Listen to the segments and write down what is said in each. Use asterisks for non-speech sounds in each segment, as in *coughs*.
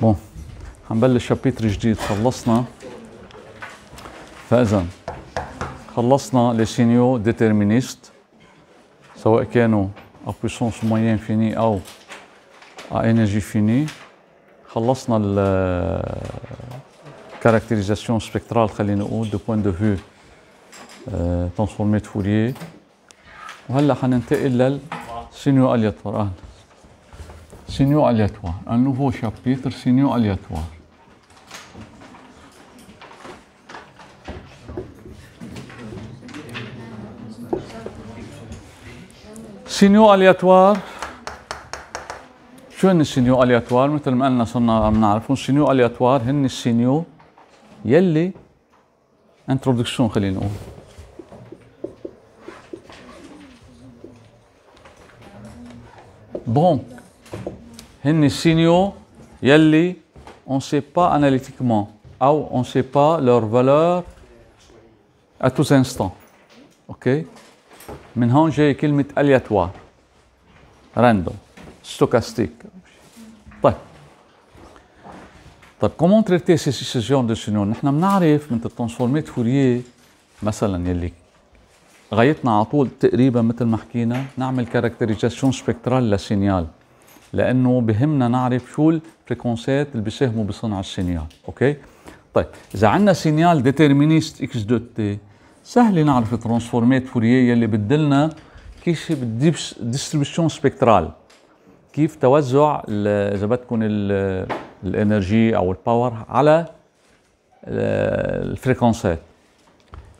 بون حنبلش شابيتر جديد خلصنا فاذا خلصنا لي سينيو ديترمينيست سواء كانوا ا بويسونس موين فيني او ا انرجي فيني خلصنا ال كاركتيريزاسيون سبيكترال خلينا نقول دو بوين دو فيو ترانسفورميت فوريي وهلا حننتقل للسينيو اليطور اهلا Signaux aléatoires, un nouveau chapitre, signaux aléatoires. Signaux aléatoires شو هن السينيو الياتوار مثل ما قلنا صرنا عم نعرفهم السينيو الياتوار هن السينيو يلي انترودكسيون خلينا نقول بون هن السينيو يلي اون سي با اناليتيكمون او اون سي با لور فالور à tous اوكي من هون جاي كلمة الياتوار راندوم ستوكاستيك طيب طيب كومون تريتي سي سي جون دو سينيو نحن بنعرف من الترانسفورمات فوريي مثلا يلي غايتنا على طول تقريبا مثل ما حكينا نعمل كاركتريزاسيون سبكترال لسينيال لانه بهمنا نعرف شو الفريكونسات اللي بيساهموا بصنع السينيال اوكي طيب اذا عندنا سينيال ديترمينيست اكس دوت تي سهل نعرف الترانسفورمات فوريه يلي بتدلنا كيف الديستريبيوشن سبكترال كيف توزع اذا بدكم الانرجي او الباور على آه، الفريكونسات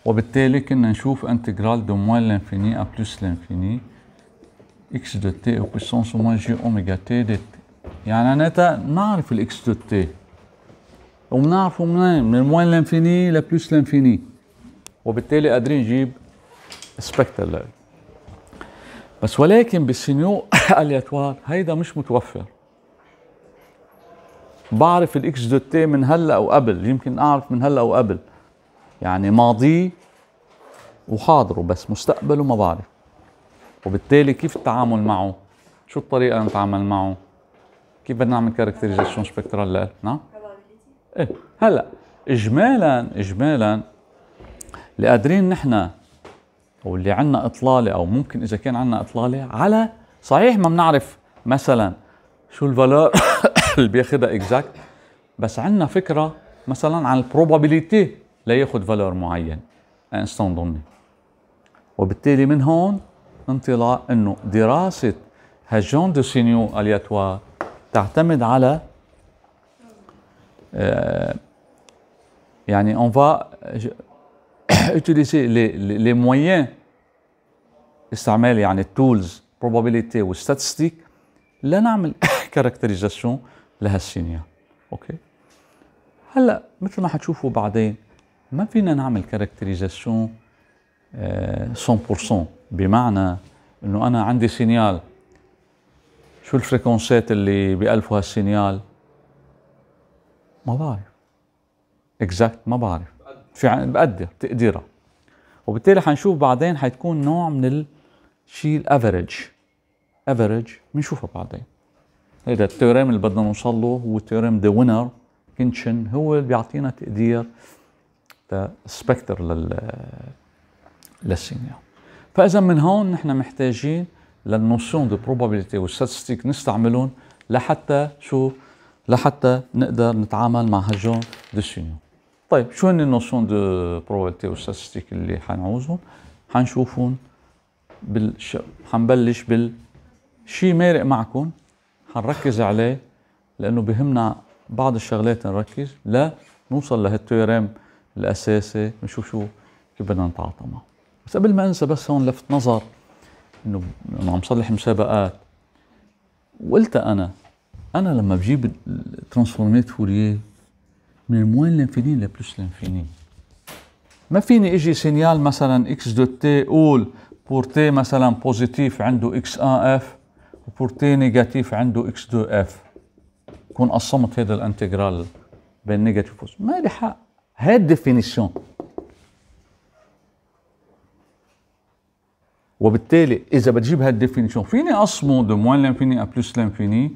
وبالتالي كنا نشوف انتجرال دو موان لانفيني ا بلس لانفيني اكس دو تي او ماين جي اوميجا تي دي تي يعني معناتها نعرف الاكس دو تي وبنعرفه منين من موان لانفيني لبلوس لانفيني وبالتالي قادرين نجيب سبكتر بس ولكن بالسينيو الياتوار هيدا مش متوفر بعرف الاكس دو تي من هلا او قبل يمكن اعرف من هلا او قبل يعني ماضيه وحاضره بس مستقبله ما بعرف وبالتالي كيف التعامل معه شو الطريقه اللي نتعامل معه كيف بدنا نعمل كاركتريزيشن سبكترال لا ايه هلا اجمالا اجمالا اللي قادرين نحن او اللي عندنا اطلاله او ممكن اذا كان عندنا اطلاله على صحيح ما بنعرف مثلا شو الفالور *coughs* اللي بياخذها اكزاكت بس عندنا فكره مثلا عن البروبابيليتي لياخذ فالور معين انستون ضمني وبالتالي من هون انطلاق انه دراسه هالجون دو سينيو الياتوار تعتمد على آه، يعني on va اوتيليزي لي لي les استعمال يعني التولز probability والستاتستيك لنعمل كاركتريزاسيون *laughs* لهالسينيال اوكي هلا مثل ما حتشوفوا بعدين ما فينا نعمل كاركتريزاسيون آه، 100% بمعنى انه انا عندي سينيال شو الفريكونسات اللي بألفوا هالسينيال ما بعرف اكزاكت ما بعرف في بقدر تقديرها وبالتالي حنشوف بعدين حتكون نوع من الشيء الافرج افرج بنشوفها بعدين هيدا التيوريم اللي بدنا نوصل له هو تيوريم ذا وينر كينشن هو اللي بيعطينا تقدير سبكتر لل للسينيال فاذا من هون نحن محتاجين للنوسيون دو بروبابيليتي والستاتستيك نستعملهم لحتى شو لحتى نقدر نتعامل مع هالجون دو سينيو طيب شو هن النوسيون دو بروبابيليتي والستاتستيك اللي حنعوزهم حنشوفهم بالش... حنبلش بالشي مارق معكم حنركز عليه لانه بهمنا بعض الشغلات نركز لنوصل لهالتيوريم الاساسي نشوف شو كيف بدنا نتعاطى معه بس قبل ما انسى بس هون لفت نظر انه عم صلح مسابقات وقلت انا انا لما بجيب ترانسفورميت فوريه من الموين لانفيني لبلس لانفيني ما فيني اجي سينيال مثلا اكس دو تي قول بور تي مثلا بوزيتيف عنده اكس ان اف وبور تي نيجاتيف عنده اكس دو اف كون قسمت هذا الانتجرال بين نيجاتيف ما لي حق هاي الديفينيسيون وبالتالي اذا بتجيب هالديفينيشن فيني اصمو دو موان لانفيني ا بلس لانفيني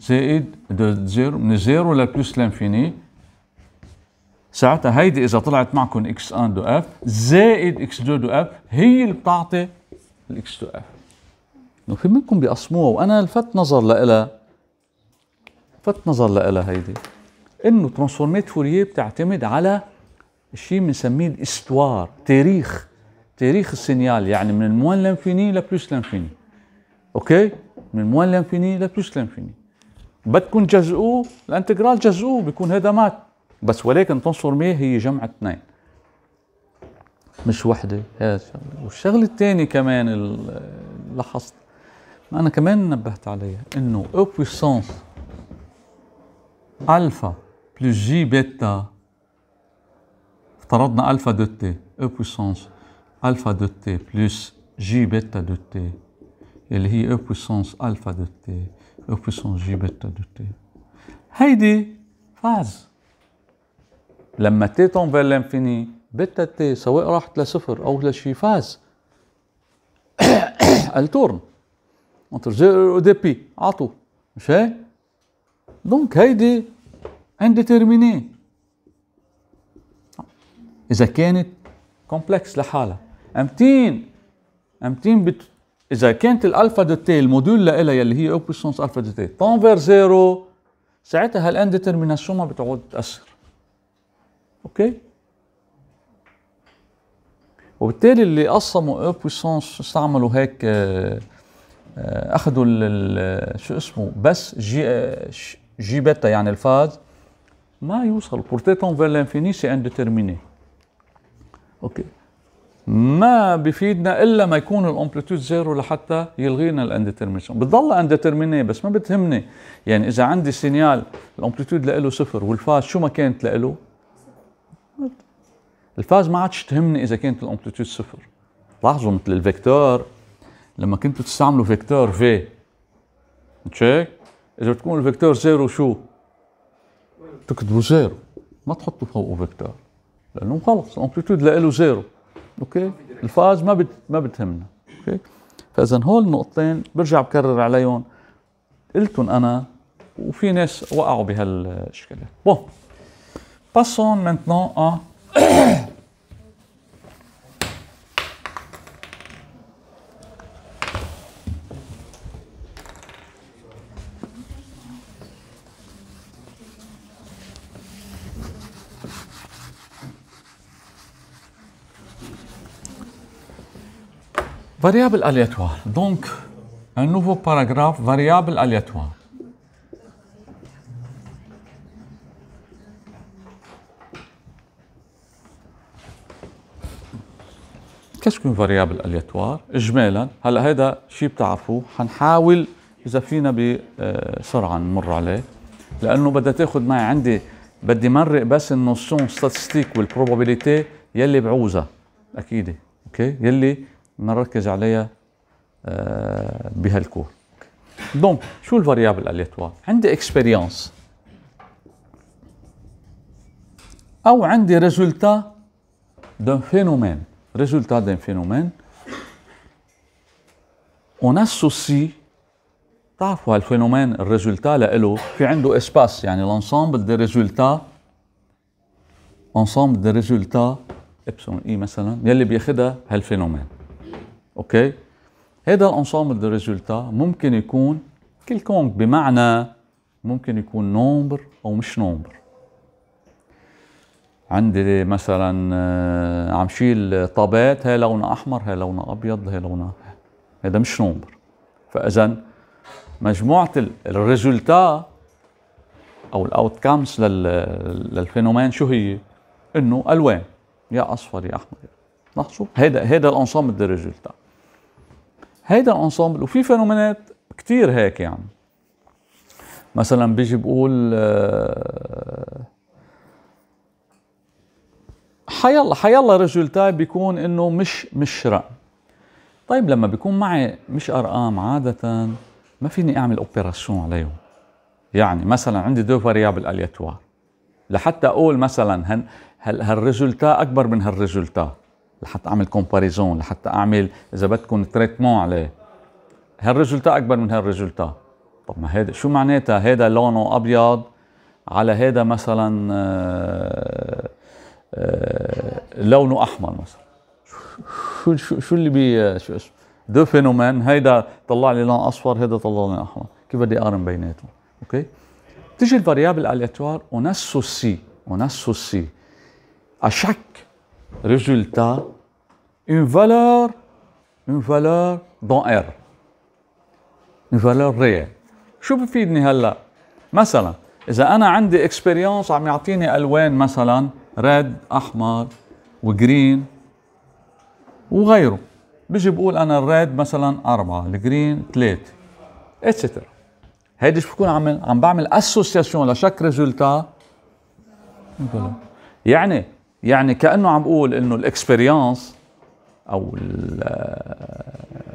زائد دو زيرو من زيرو لبلس لانفيني ساعتها هيدي اذا طلعت معكم اكس ان دو اف زائد اكس دو دو اف هي اللي بتعطي الاكس دو اف في منكم بيقسموها وانا لفت نظر لها لفت نظر لها هيدي انه ترانسفورمات فوريه بتعتمد على شيء بنسميه الاستوار تاريخ تاريخ السينيال يعني من الموان لانفيني لبلوس لانفيني اوكي من الموان لانفيني لبلوس لانفيني بدكم تجزئوه الانتجرال جزئوه بيكون هذا مات بس ولكن تنصر هي جمع اثنين مش وحده هذا الشغله والشغله الثانيه كمان لاحظت ما انا كمان نبهت عليها انه او بويسونس الفا بلس جي بيتا افترضنا الفا دوتي تي او بويسونس الفا دو تي بلس جي بيتا دو تي اللي هي او بوسونس الفا دو تي او بوسونس جي بيتا دو تي هيدي فاز لما تي تنفر لانفيني بيتا تي سواء راحت لصفر او لشي فاز التورن انتر جي او دي بي عطو مش هيك دونك هيدي انديترميني اذا كانت كومبلكس لحالها امتين امتين بت... اذا كانت الالفا تي الموديول لها يلي هي او بويسونس الفا دوتي تنفر زيرو ساعتها هالان ديترميناسيون ما بتعود تاثر اوكي وبالتالي اللي قسموا او بويسونس استعملوا هيك آه، آه، اخذوا شو اسمه بس جي جي بيتا يعني الفاز ما يوصل بورتي تنفر لانفيني سي ان ديترميني اوكي ما بفيدنا الا ما يكون الامبلتود زيرو لحتى يلغينا الاندترمينيشن بتضل انديترمينيه بس ما بتهمني يعني اذا عندي سينيال الامبلتود له صفر والفاز شو ما كانت له الفاز ما عادش تهمني اذا كانت الامبلتود صفر لاحظوا مثل الفيكتور لما كنتوا تستعملوا فيكتور في تشيك اذا بتكون الفيكتور زيرو شو تكتبوا زيرو ما تحطوا فوقه فيكتور لانه خلص الامبلتود له زيرو اوكي الفاز ما بت ما بتهمنا اوكي فاذا هول النقطتين برجع بكرر عليهم قلتهم انا وفي ناس وقعوا بهالاشكالات بون باسون مينتنون ا Variable aléatoire. Donc, un nouveau paragraphe, variable aléatoire. quest كيف تكون فاريابل اليتوار اجمالا هلا هيدا شيء بتعرفوه حنحاول اذا فينا بسرعه آه، نمر عليه لانه بدها تاخذ معي عندي بدي مرق بس النوسيون ستاتستيك والبروبابيليتي يلي بعوزها اكيد اوكي يلي بنركز عليها آه، بهالكور دونك شو الفاريابل الاليتوار عندي اكسبيريانس او عندي ريزولتا دون فينومين ريزولتا دون فينومين اون اسوسي تعرفوا هالفينومين الريزولتا لإله في عنده اسباس يعني لونسومبل دي ريزولتا انسامبل دي ريزولتا ابسون اي مثلا يلي بياخذها هالفينومين اوكي هذا الانسامبل دو ريزولتا ممكن يكون كلكونك بمعنى ممكن يكون نومبر او مش نومبر عندي مثلا آه، عم شيل طابات هي لونها احمر هي لونها ابيض هي لونها هذا مش نومبر فاذا مجموعه الريزولتا او الاوت كامز للفينومين شو هي؟ انه الوان يا اصفر يا احمر لاحظوا هذا هذا الانصام دي ريزولتا هيدا انصامبل وفي فينومينات كتير هيك يعني مثلا بيجي بقول آه، حيالله حيالله رجل تايب بيكون انه مش مش رقم طيب لما بيكون معي مش ارقام عاده ما فيني اعمل اوبراسيون عليهم يعني مثلا عندي دو فاريابل اليتوار لحتى اقول مثلا هن هالريزولتا اكبر من هالريزولتا لحتى اعمل كومباريزون لحتى اعمل اذا بدكم تريتمون عليه هالريزولتا اكبر من هالريزولتا طب ما هيدا شو معناتها هيدا لونه ابيض على هيدا مثلا آه، آه، لونه احمر مثلا شو شو شو اللي بي شو اسمه دو فينومين هيدا طلع لي لون اصفر هيدا طلع لي احمر كيف بدي اقارن بيناتهم اوكي بتيجي الفاريابل الاليتوار ونسو السي ونسو السي اشك résultat, une valeur, une valeur dans R. Une valeur réelle. شو بفيدني هلا؟ مثلا إذا أنا عندي اكسبيريونس عم يعطيني ألوان مثلا ريد أحمر وجرين وغيره بيجي بقول أنا الريد مثلا أربعة الجرين ثلاثة اتسترا هيدي شو بكون عم عم بعمل أسوسيسيون لشك ريزولتا يعني يعني كانه عم بقول انه الاكسبيرينس او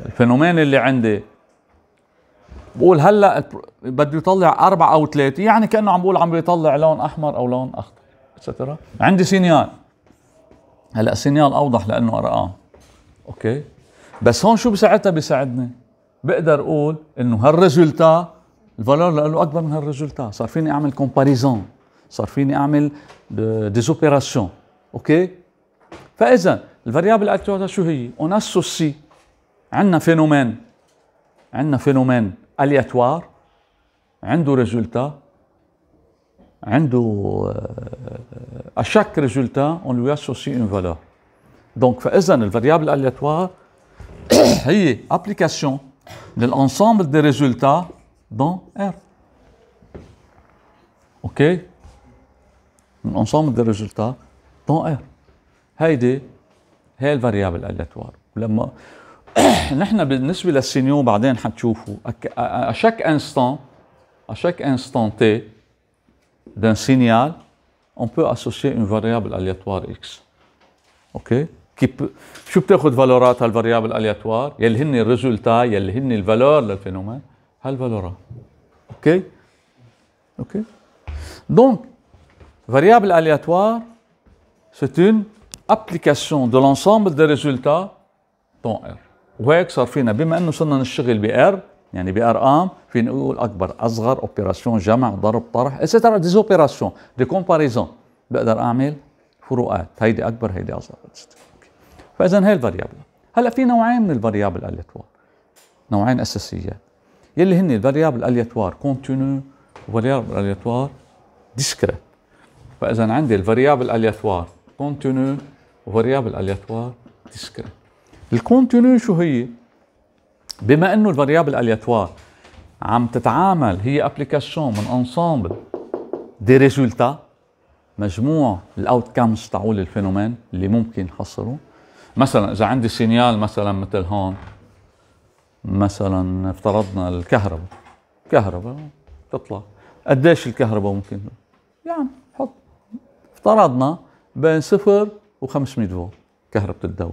الفينومين اللي عندي بقول هلا بده يطلع اربع أو ثلاثة يعني كأنه عم بقول عم بيطلع لون أحمر أو لون أخضر اتسترا عندي سينيال هلا السينيال أوضح لأنه أرقام أوكي بس هون شو بساعتها بيساعدني بقدر أقول إنه هالريزلتا الفالور له أكبر من هالريزلتا صار فيني أعمل كومباريزون صار فيني أعمل ديزوبيراسيون Ok Faisons, la variable aléatoire, on associe un phénomène aléatoire, un résultat, à chaque résultat, on lui associe une valeur. Donc, la variable aléatoire, est application de l'ensemble des résultats dans R. Ok L'ensemble des résultats. طائر هيدي هي الفاريابل الاعتبار ولما *clears throat* نحن بالنسبه للسينيو بعدين حتشوفوا اشك انستان اشك انستان تي دان سينيال اون بو اسوسي اون فاريابل aléatoire x. OK qui peut, شو بتاخذ فالورات هالفاريابل الياتوار يلي هن الريزولتا يلي هن الفالور للفينومين هالفالورات اوكي اوكي دونك فاريابل الياتوار c'est une ابليكاسيون دو لونسومبل دي ريزولتا دون ار وهيك صار فينا بما انه صرنا نشتغل ب بار يعني بار ام فينا نقول اكبر اصغر اوبيراسيون جمع ضرب طرح اتسترا ديز اوبيراسيون دي كومباريزون بقدر اعمل فروقات هيدي اكبر هيدي اصغر فاذا هي الفاريابل هلا في نوعين من الفاريابل الاليتوار نوعين اساسيات يلي هن الفاريابل الاليتوار كونتينيو والفاريابل الاليتوار ديسكريت فاذا عندي الفاريابل الاليتوار كونتينو وفاريابل الياتوار تسكري الكونتينو شو هي؟ بما انه الفاريابل الياتوار عم تتعامل هي ابلكاسيون من انسامبل دي ريزولتا مجموع الاوت كامز تعول الفينومين اللي ممكن نحصله مثلا اذا عندي سينيال مثلا مثل هون مثلا افترضنا الكهرباء كهرباء تطلع قديش الكهرباء ممكن يعني حط افترضنا بين صفر و500 فولت كهرباء الدوله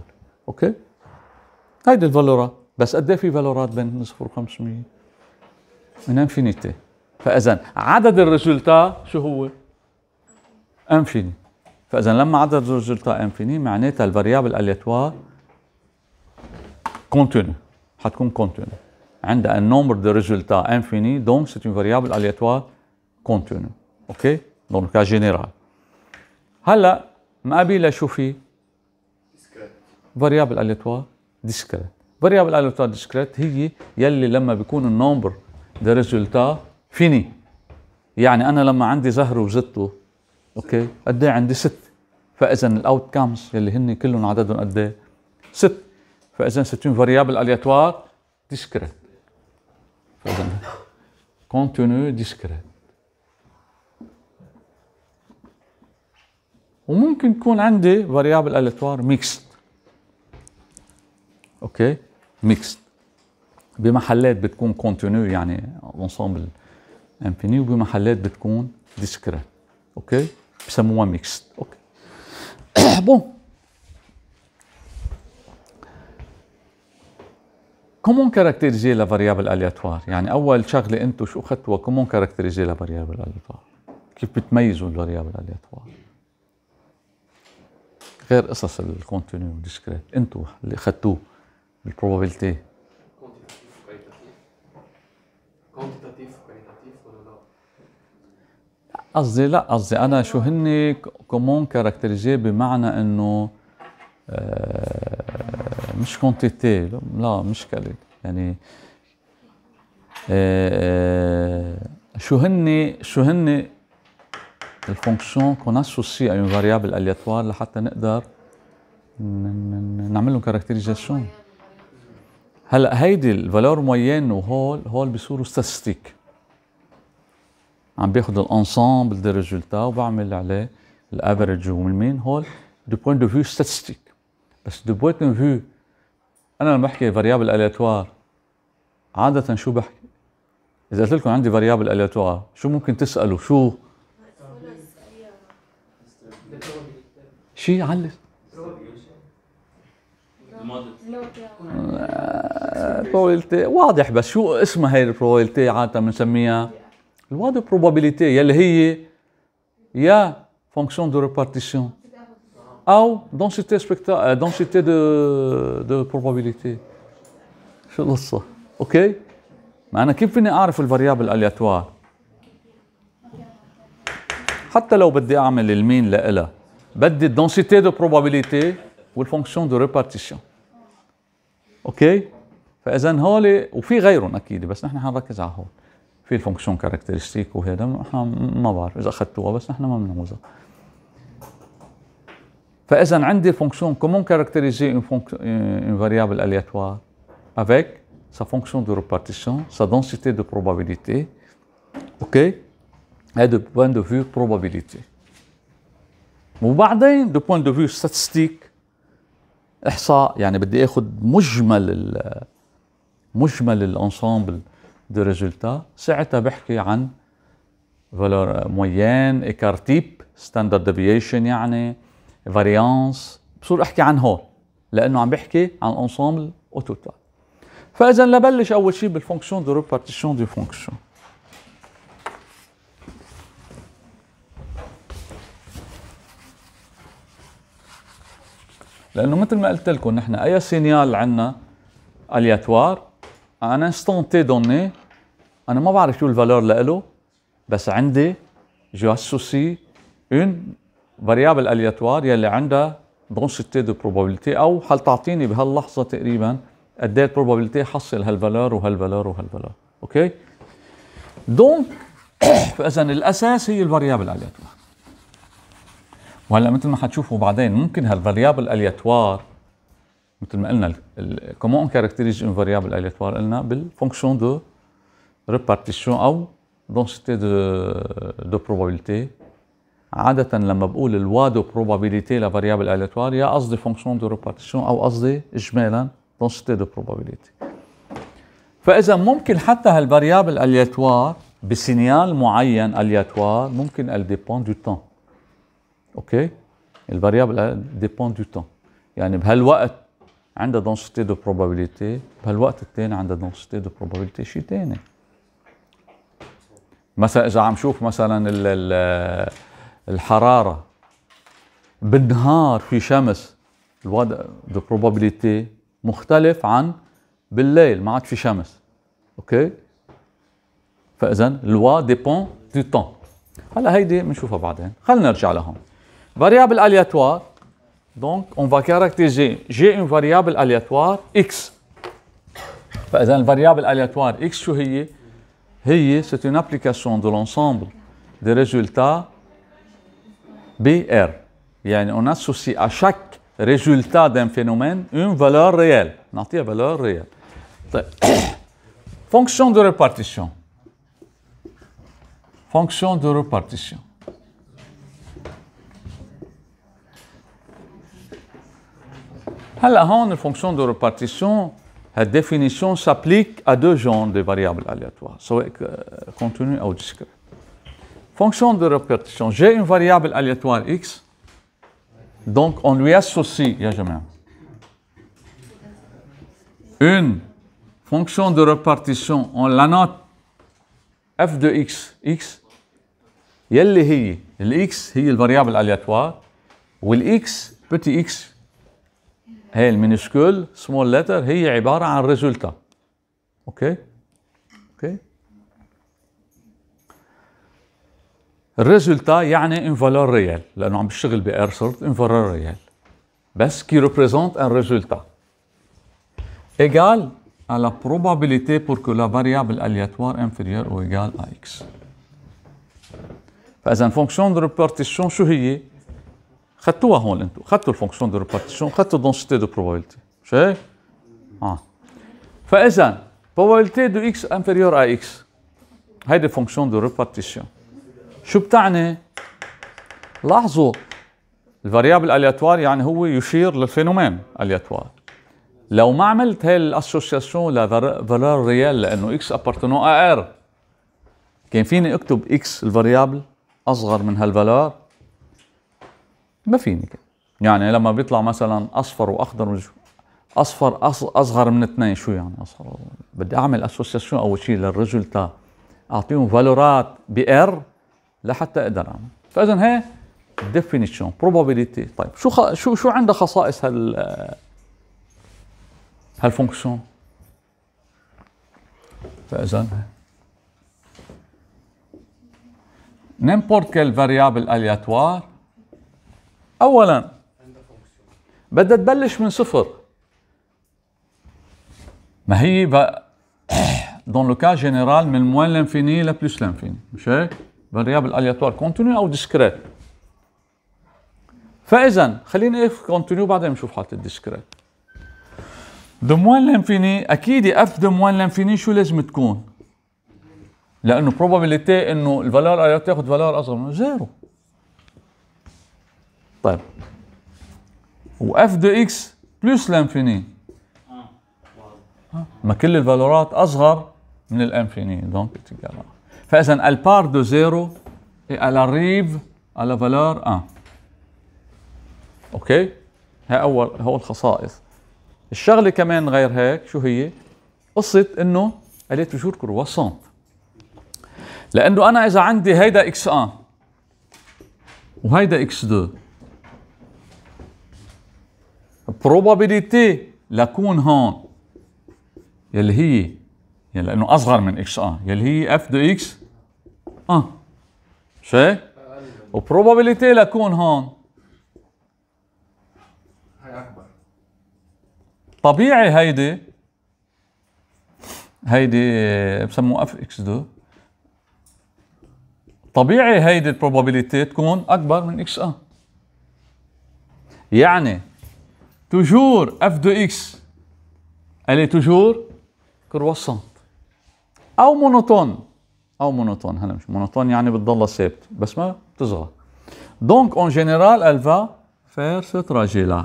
اوكي هيدي الفالورات بس قد إيه في فالورات بين صفر و500 من انفينيتي فاذا عدد الريزلتا شو هو انفيني فاذا لما عدد الريزلتا انفيني معناتها الفاريابل اليتوار كونتينو حتكون كونتينو عندها ان nombre دو ريزلتا انفيني دونك سي اون فاريابل aléatoire كونتينو اوكي دونك cas هلا مقابلها شو في؟ فاريابل اليتوا ديسكريت فاريابل اليتوا ديسكريت هي يلي لما بيكون النومبر ذا ريزولتا فيني يعني انا لما عندي زهر وزته اوكي قد ايه عندي ست فاذا الاوت كامز يلي هن كلهم عددهم قد ايه ست فاذا ستون فاريابل اليتوار ديسكريت فاذا كونتينيو ديسكريت وممكن تكون عندي فاريابل الاتوار ميكس اوكي ميكس بمحلات بتكون كونتينيو يعني انسامبل انفيني وبمحلات بتكون ديسكريت اوكي بسموها ميكس اوكي *coughs* بون كومون كاركتيريزي لا فاريابل الياتوار يعني اول شغله انتم شو اخذتوها كومون كاركتيريزي لا فاريابل الياتوار كيف بتميزوا الفاريابل الياتوار غير قصص الكونتينيو والديسكريت انتوا اللي اخذتوه بالبروبابيلتي قصدي لا قصدي انا شو هن كومون كاركتريزي بمعنى انه آه، مش كونتيتي لا مش كالك يعني آه، آه، شو هن شو هن الفونكسيون كون اسوسي اي فاريابل اليتوار لحتى نقدر نعمل لهم كاركتيريزاسيون هلا هيدي الفالور موين وهول هول بيصيروا ستاتستيك عم باخذ الانسامبل دي ريزولتا وبعمل عليه الافرج والمين هول دو بوينت دو فيو ستاتستيك بس دو بوينت دو فيو انا لما بحكي فاريابل الياتوار عاده شو بحكي؟ اذا قلت لكم عندي فاريابل الياتوار شو ممكن تسالوا شو شي علل رويالتي واضح بس شو اسمها هي الرويالتي عاده بنسميها الواد بروبابيليتي يلي هي يا فونكسيون دو ريبارتيسيون او دونسيتي سبيكتا دونسيتي دو دو بروبابيليتي شو القصه اوكي ما انا كيف فيني اعرف الفاريابل الياتوار حتى لو بدي اعمل المين لإلها بدي الدنسيتي دو بروبابيليتي والفونكسيون دو ريبارتيسيون اوكي فاذا هول وفي غيرهم اكيد بس نحن حنركز على هول في الفونكسيون كاركترستيك وهذا نحن ما بعرف اذا اخذتوها بس نحن ما بنعوزها فاذا عندي فونكسيون كومون كاركتريزي اون فاريابل الياتوار افيك sa fonction de répartition, sa densité de probabilité. OK Et de point de vue probabilité. وبعدين دو بوينت دو فيو ستاتستيك احصاء يعني بدي اخذ مجمل ال مجمل الانسامبل دو ريزولتا ساعتها بحكي عن فالور مويان ايكار تيب ستاندرد ديفيشن يعني فاريانس بصير احكي عن هول لانه عم بحكي عن انسامبل اوتوتال فاذا لبلش اول شيء بالفونكسيون دو ريبارتيسيون دو فونكسيون لانه مثل ما قلت لكم نحن اي سينيال عندنا الياتوار انا انستونتي دوني انا ما بعرف شو الفالور لإله بس عندي جاسوسي اون فاريابل الياتوار يلي عندها دونسيتي دو بروبابيلتي او حتعطيني بهاللحظه تقريبا قد ايه البروبابيلتي حصل هالفالور وهالفالور وهالفالور اوكي دونك *coughs* فاذا الاساس هي الفاريابل الياتوار وهلا مثل ما حتشوفوا بعدين ممكن هالفاريابل اليتوار مثل ما قلنا كومون كاركتيريج اون فاريابل اليتوار قلنا بالفونكسيون دو ريبارتيسيون او دونسيتي دو دو بروبابيليتي عادة لما بقول الوا دو بروبابيليتي لفاريابل اليتوار يا قصدي فونكسيون دو ريبارتيسيون او قصدي اجمالا دونسيتي دو بروبابيليتي فاذا ممكن حتى هالفاريابل اليتوار بسينيال معين اليتوار ممكن ال ديبون دو تان اوكي الفاريابل ديبوند دو تون يعني بهالوقت عندها دونسيتي دو بروبابيليتي بهالوقت الثاني عندها دونسيتي دو بروبابيليتي شيء ثاني مثلا اذا عم شوف مثلا الـ الـ الحراره بالنهار في شمس الوضع دو بروبابيليتي مختلف عن بالليل ما عاد في شمس اوكي فاذا لوا ديبون دو تون هلا هيدي بنشوفها بعدين خلينا نرجع لهون Variable aléatoire, donc on va caractériser, j'ai une variable aléatoire x. Une variable aléatoire x شو c'est une application de l'ensemble des résultats BR. on associe à chaque résultat d'un phénomène une valeur réelle. valeur réelle. *coughs* Fonction de répartition. Fonction de répartition. Alors, fonction de répartition, la définition s'applique à deux genres de variables aléatoires, soit continue au discret. Fonction de répartition, j'ai une variable aléatoire x, donc on lui associe, il n'y a jamais une fonction de répartition, on la note f de x, x, il y a le x, variable aléatoire, Ou le x, petit x, هي المينيسكول سمول لتر هي عبارة عن ريزولتا اوكي اوكي الريزولتا يعني ان فالور ريال لانه عم بشتغل بار صرت ان فالور ريال بس كي ريبريزونت ان ريزولتا ايجال على بروبابيليتي بور كو لا فاريابل الياتوار انفيريور او ايجال اكس à فإذا فونكسيون دو ريبارتيسيون شو هي؟ خدتوها هون انتو خدتوا الفونكسيون دو ريبارتيسيون خدتوا دونسيتي دو بروبابيلتي مش هيك؟ اه فاذا بروبابيلتي دو اكس انفيريور اي اكس هيدي فونكسيون دو ريبارتيسيون شو بتعني؟ لاحظوا الفاريابل الياتوار يعني هو يشير للفينومين الياتوار لو ما عملت هاي الاسوسياسيون لفالور ريال لانه اكس ابارتنو ار كان فيني اكتب اكس الفاريابل اصغر من هالفالور ما فيني كده يعني لما بيطلع مثلا اصفر واخضر اصفر اصغر من اثنين شو يعني اصغر بدي اعمل اسوسيسيون اول شيء للرجل تا اعطيهم فالورات بار لحتى اقدر اعمل فاذا هي ديفينيشن بروبابيليتي طيب شو خ... شو شو عندها خصائص هال هالفونكسيون فاذا نيمبورت كيل فاريابل الياتوار اولا بدها تبلش من صفر ما هي بقى دون لو كا جينيرال من موان لانفيني لبلوس لانفيني مش هيك؟ فاريابل الياتوار كونتينيو او ديسكريت فاذا خلينا اف كونتينيو بعدين نشوف حاله الديسكريت دو موان لانفيني اكيد اف دو موان لانفيني شو لازم تكون؟ لانه probability انه الفالور تاخذ فالور اصغر من زيرو طيب واف دو اكس بلس لانفيني ما كل الفالورات اصغر من الانفيني دونك تقرا فاذا البار دو زيرو على ريف على فالور 1 اوكي ها اول هو الخصائص الشغله كمان غير هيك شو هي قصه انه قالت توجور كرواسون لانه انا اذا عندي هيدا اكس 1 وهيدا اكس 2 probability لكون هون يلي هي يلي لانه اصغر من اكس اه يلي هي اف دو اكس اه شيء وبروبابيليتي لكون هون هي اكبر طبيعي هيدي هيدي آه، بسموها اف اكس دو طبيعي هيدي البروبابيليتي تكون اكبر من اكس اه يعني توجور اف دو اكس الي توجور كروسون او مونوتون او مونوتون هلا مش مونوتون يعني بتضلها ثابت بس ما بتصغر دونك اون جينيرال الفا فير سو تراجي لا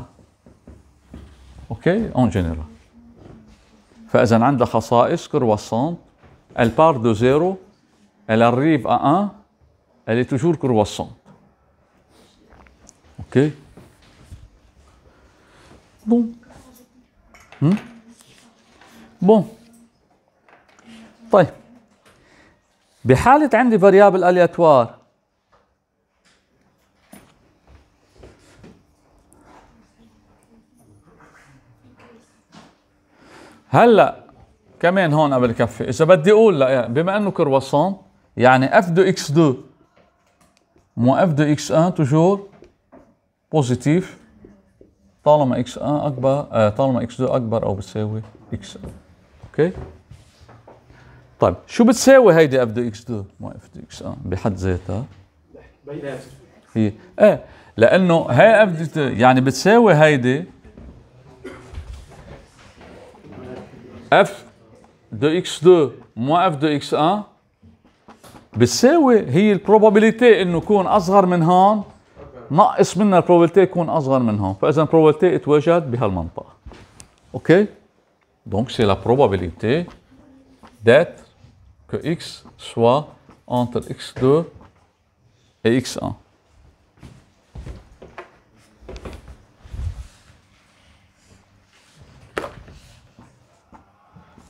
اوكي اون جينيرال فاذا عندها خصائص كروسون البار دو زيرو الى الريف ا ان الي توجور كروسون اوكي okay. Bom. Hum? بوم طيب بحالة عندي فاريابل الياتوار هلا كمان هون قبل كفي اذا بدي اقول لا بما انه كرواسون يعني اف دو اكس 2 مو اف دو اكس 1 توجور بوزيتيف طالما اكس آه اكبر آه طالما اكس 2 اكبر او بتساوي اكس اوكي طيب شو بتساوي هيدي اف دو اكس 2 ما اف دو اكس ان آه، بحد ذاتها هي ايه لانه هي اف دو 2 يعني بتساوي هيدي اف دو اكس 2 مو اف دو اكس 1 آه، بتساوي هي البروبابيليتي انه يكون اصغر من هون نقص منها البروبابيلتي يكون اصغر من هون فاذا البروبابيلتي اتواجد بهالمنطقه اوكي دونك سي لا بروبابيلتي دات que اكس سوا انتر اكس 2 et 1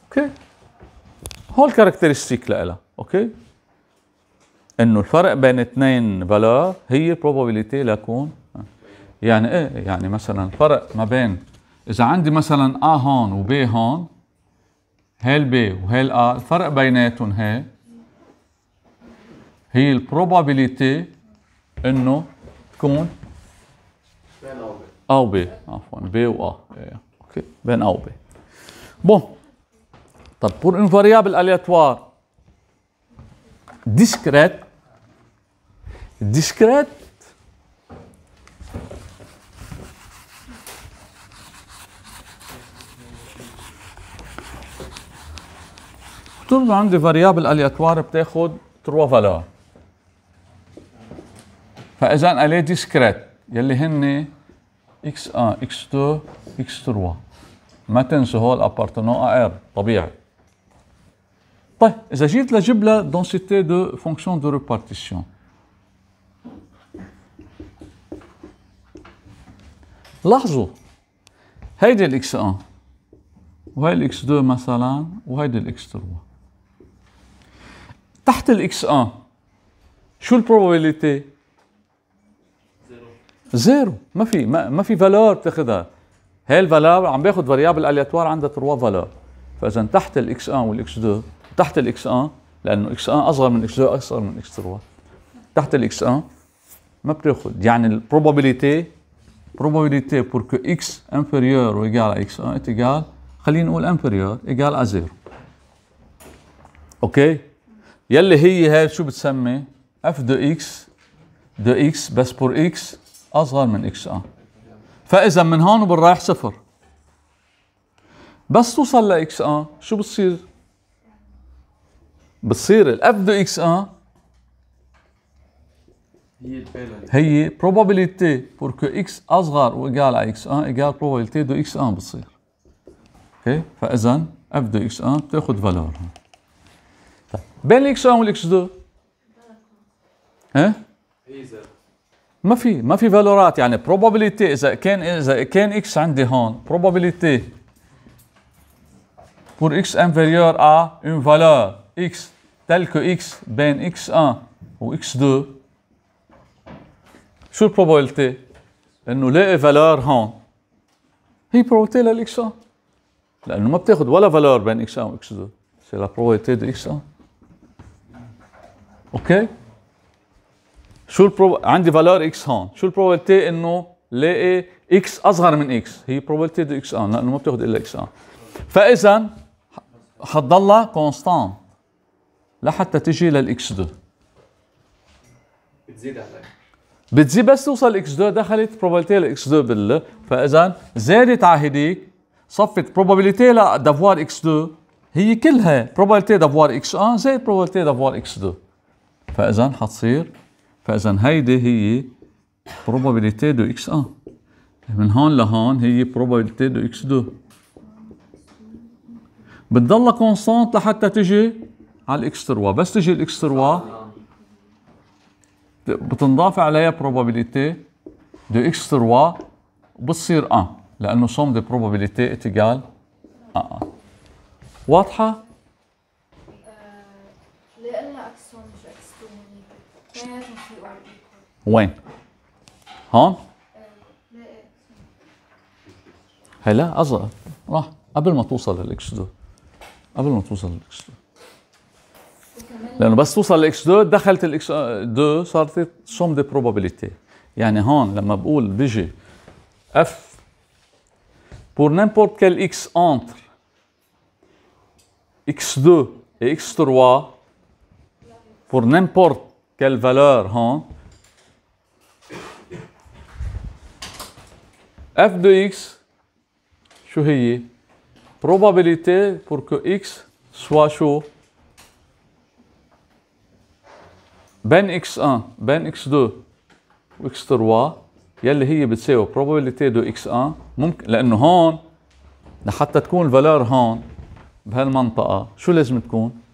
اوكي هول الكاركترستيك لها اوكي انه الفرق بين اثنين بلا هي probability لكون يعني ايه يعني مثلا الفرق ما بين اذا عندي مثلا ا هون وبي هون هال بي وهال ا الفرق بيناتهم هي هي البروبابيليتي انه تكون او بي عفوا بي و ا إيه. اوكي بين او بي بون طب بور ان فاريابل aléatoire ديسكريت ديسكريت اكتب عندي فاريابل الياتوار بتاخذ تروا فالور فاذا اليه ديسكريت يلي هن اكس 1 اكس 2 اكس 3 ما تنسوا هول ابارتنون ار طبيعي طيب اذا جيت لجيب لها دونسيتي دو فونكسيون دو ريبارتيسيون لاحظوا هيدي الاكس 1 آه. وهي الاكس 2 مثلا وهيدي الاكس 3 تحت الاكس 1 آه، شو البروبابيليتي؟ زيرو زيرو ما في ما, ما في فالور بتاخذها هي الفالور عم باخذ فاريابل الياتوار عندها 3 فالور فاذا تحت الاكس 1 آه والاكس 2 تحت الاكس 1 لانه اكس 1 اصغر من اكس 2 اصغر من اكس 3 تحت الاكس 1 ما بتاخذ يعني البروبابيليتي probability pour que x inférieur ou égal à x1 est égal, خلينا نقول inférieur égal à 0 اوكي يلي هي هاي شو بتسمي f دو x دو x بس بور x اصغر من x1 فاذا من هون وبالرايح صفر بس توصل ل x1 شو بتصير بتصير ال الاف دو x1 هي probabilité بوركو x اصغر وايجال على على 1 ايجال probability دو x 1 بتصير اوكي فاذا f دو x 1 بتاخد فالور بين x 1 x 2 إيه؟ ها؟ ما في ما في فالورات يعني probability اذا كان اذا كان x عندي هون probability بور x inférieur à une valeur x تلك x بين x 1 و x 2 شو البروبابيلتي؟ انه لاقي فالور هون هي بروبابيلتي للاكس ان لانه ما بتاخذ ولا فالور بين اكس ان واكس 2 سي لا بروبابيلتي دو اكس ان اوكي شو البرو عندي فالور اكس هون شو البروبابيلتي انه لاقي اكس اصغر من اكس هي بروبابيلتي دو اكس ان لانه ما بتاخذ الا اكس ان فاذا حتضلها كونستان لحتى تجي للاكس 2 بتزيد عليك بتزيد بس توصل اكس 2 دخلت بروبابيلتي لاكس 2 بال فاذا زادت على هديك صفت بروبابيلتي لدفوار اكس 2 هي كلها بروبابيلتي دفوار اكس 1 زائد بروبابيلتي دفوار اكس 2 فاذا حتصير فاذا هيدي هي بروبابيلتي دو اكس 1 من هون لهون هي بروبابيلتي دو اكس 2 بتضلها كونستانت لحتى تجي على الاكس 3 بس تجي الاكس 3 بتنضاف عليها probabilité دو اكس 3 بتصير ان لانه سوم دي de probabilité تقال 1 واضحه؟ وين؟ هون؟ هلا اصغر راح قبل ما توصل للاكس 2 قبل ما توصل للاكس 2 لانه بس توصل الاكس 2 دخلت الاكس 2 صارت سوم دي بروبابيليتي يعني هون لما بقول بيجي اف بور نيمبورت كيل اكس انتر اكس 2 اكس 3 بور نيمبورت كال فالور هون اف دو اكس شو هي بروبابيليتي pour que x soit chaud بين اكس 1 بين اكس 2 واكس 3 يلي هي بتساوي probability دو اكس 1 ممكن لانه هون لحتى تكون الفالور هون بهالمنطقه شو لازم تكون؟